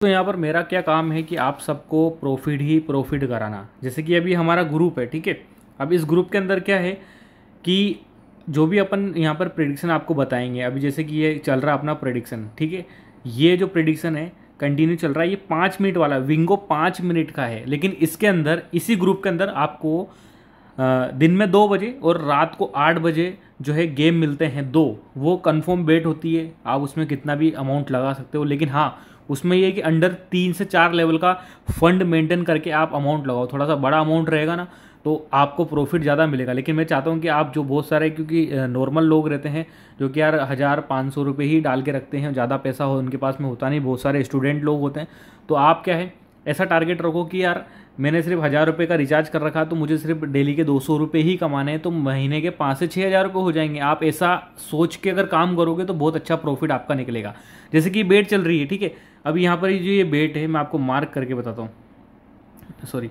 तो यहाँ पर मेरा क्या काम है कि आप सबको प्रॉफिट ही प्रॉफिट कराना जैसे कि अभी हमारा ग्रुप है ठीक है अब इस ग्रुप के अंदर क्या है कि जो भी अपन यहाँ पर प्रिडिक्शन आपको बताएंगे अभी जैसे कि ये चल रहा अपना प्रिडिक्शन ठीक है ये जो प्रिडिक्शन है कंटिन्यू चल रहा है ये पाँच मिनट वाला विंगो पाँच मिनट का है लेकिन इसके अंदर इसी ग्रुप के अंदर आपको दिन में दो बजे और रात को आठ बजे जो है गेम मिलते हैं दो वो कन्फर्म बेट होती है आप उसमें कितना भी अमाउंट लगा सकते हो लेकिन हाँ उसमें यह कि अंडर तीन से चार लेवल का फंड मेंटेन करके आप अमाउंट लगाओ थोड़ा सा बड़ा अमाउंट रहेगा ना तो आपको प्रॉफिट ज़्यादा मिलेगा लेकिन मैं चाहता हूँ कि आप जो बहुत सारे क्योंकि नॉर्मल लोग रहते हैं जो कि यार हज़ार पाँच सौ रुपये ही डाल के रखते हैं ज़्यादा पैसा हो उनके पास में होता नहीं बहुत सारे स्टूडेंट लोग होते हैं तो आप क्या है ऐसा टारगेट रखो कि यार मैंने सिर्फ हज़ार रुपये का रिचार्ज कर रखा तो मुझे सिर्फ डेली के दो सौ रुपये ही कमाने हैं तो महीने के पाँच से छः हज़ार रुपये हो जाएंगे आप ऐसा सोच के अगर काम करोगे तो बहुत अच्छा प्रॉफिट आपका निकलेगा जैसे कि बेट चल रही है ठीक है अब यहाँ पर जो ये बेट है मैं आपको मार्क करके बताता हूँ सॉरी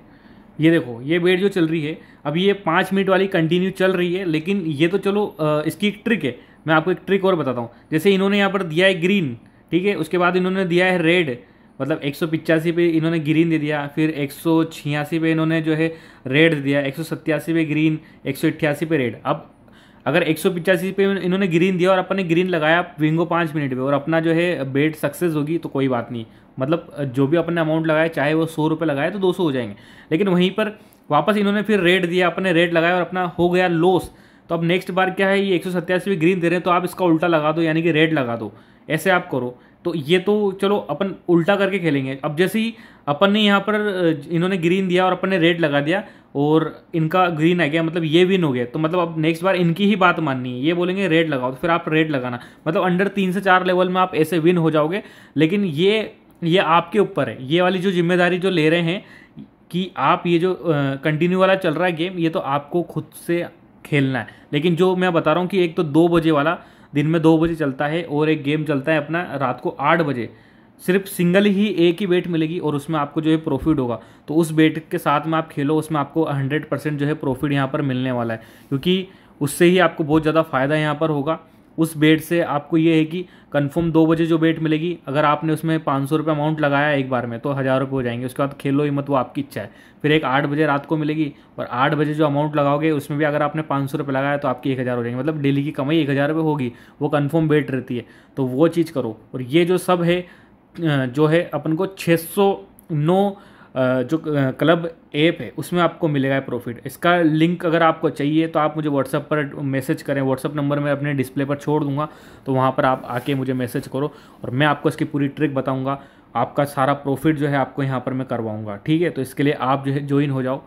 ये देखो ये बेट जो चल रही है अब ये पाँच मिनट वाली कंटिन्यू चल रही है लेकिन ये तो चलो इसकी एक ट्रिक है मैं आपको एक ट्रिक और बताता हूँ जैसे इन्होंने यहाँ पर दिया है ग्रीन ठीक है उसके बाद इन्होंने दिया है रेड मतलब एक पे इन्होंने ग्रीन दे दिया फिर एक पे इन्होंने जो है रेड दे दिया एक पे ग्रीन एक पे रेड अब अगर एक पे इन्होंने ग्रीन दिया और अपन ने ग्रीन लगाया विंगो पाँच मिनट पे और अपना जो है बेट सक्सेस होगी तो कोई बात नहीं मतलब जो भी अपने अमाउंट लगाया चाहे वो सौ रुपये लगाए तो दो सौ हो जाएंगे लेकिन वहीं पर वापस इन्होंने फिर रेट दिया अपने रेट लगाया और अपना हो गया लॉस तो अब नेक्स्ट बार क्या है ये एक सौ ग्रीन दे रहे हैं तो आप इसका उल्टा लगा दो यानी कि रेड लगा दो ऐसे आप करो तो ये तो चलो अपन उल्टा करके खेलेंगे अब जैसे ही अपन ने यहाँ पर इन्होंने ग्रीन दिया और अपन ने रेड लगा दिया और इनका ग्रीन आ गया मतलब ये विन हो गया तो मतलब अब नेक्स्ट बार इनकी ही बात माननी है ये बोलेंगे रेड लगाओ तो फिर आप रेड लगाना मतलब अंडर तीन से चार लेवल में आप ऐसे विन हो जाओगे लेकिन ये ये आपके ऊपर है ये वाली जो जिम्मेदारी जो ले रहे हैं कि आप ये जो कंटिन्यू वाला चल रहा है गेम ये तो आपको खुद से खेलना है लेकिन जो मैं बता रहा हूँ कि एक तो दो बजे वाला दिन में दो बजे चलता है और एक गेम चलता है अपना रात को आठ बजे सिर्फ सिंगल ही एक ही बेट मिलेगी और उसमें आपको जो है प्रॉफिट होगा तो उस बेट के साथ में आप खेलो उसमें आपको हंड्रेड परसेंट जो है प्रॉफिट यहाँ पर मिलने वाला है क्योंकि उससे ही आपको बहुत ज़्यादा फ़ायदा यहाँ पर होगा उस बेट से आपको ये है कि कंफर्म दो बजे जो बेट मिलेगी अगर आपने उसमें पाँच सौ रुपये अमाउंट लगाया एक बार में तो हज़ार रुपये हो जाएंगे उसके बाद खेलो हिम्मत वो आपकी इच्छा है फिर एक आठ बजे रात को मिलेगी और आठ बजे जो अमाउंट लगाओगे उसमें भी अगर आपने पाँच सौ रुपये लगाया तो आपकी एक हज़ार हो जाएंगे मतलब डेली की कमाई एक हज़ार रुपये होगी वो कन्फर्म बेट रहती है तो वो चीज़ करो और ये जो सब है जो है अपन को छः सौ नौ जो क्लब ऐप है उसमें आपको मिलेगा प्रॉफिट इसका लिंक अगर आपको चाहिए तो आप मुझे व्हाट्सअप पर मैसेज करें व्हाट्सअप नंबर मैं अपने डिस्प्ले पर छोड़ दूंगा तो वहाँ पर आप आके मुझे मैसेज करो और मैं आपको इसकी पूरी ट्रिक बताऊँगा आपका सारा प्रॉफिट जो है आपको यहाँ पर मैं करवाऊँगा ठीक है तो इसके लिए आप जो है ज्वाइन हो जाओ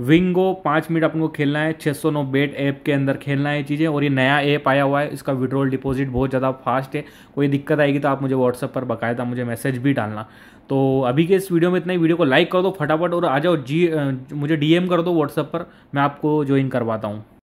विंगो पाँच मिनट अपन को खेलना है छः सौ नौ बेट ऐप के अंदर खेलना है चीज़ें और ये नया ऐप आया हुआ है इसका विड्रॉल डिपॉजिट बहुत ज़्यादा फास्ट है कोई दिक्कत आएगी तो आप मुझे व्हाट्सअप पर बकायदा मुझे मैसेज भी डालना तो अभी के इस वीडियो में इतना ही वीडियो को लाइक कर दो फटाफट और आ जाओ जी मुझे डी कर दो व्हाट्सअप पर मैं आपको ज्वाइन करवाता हूँ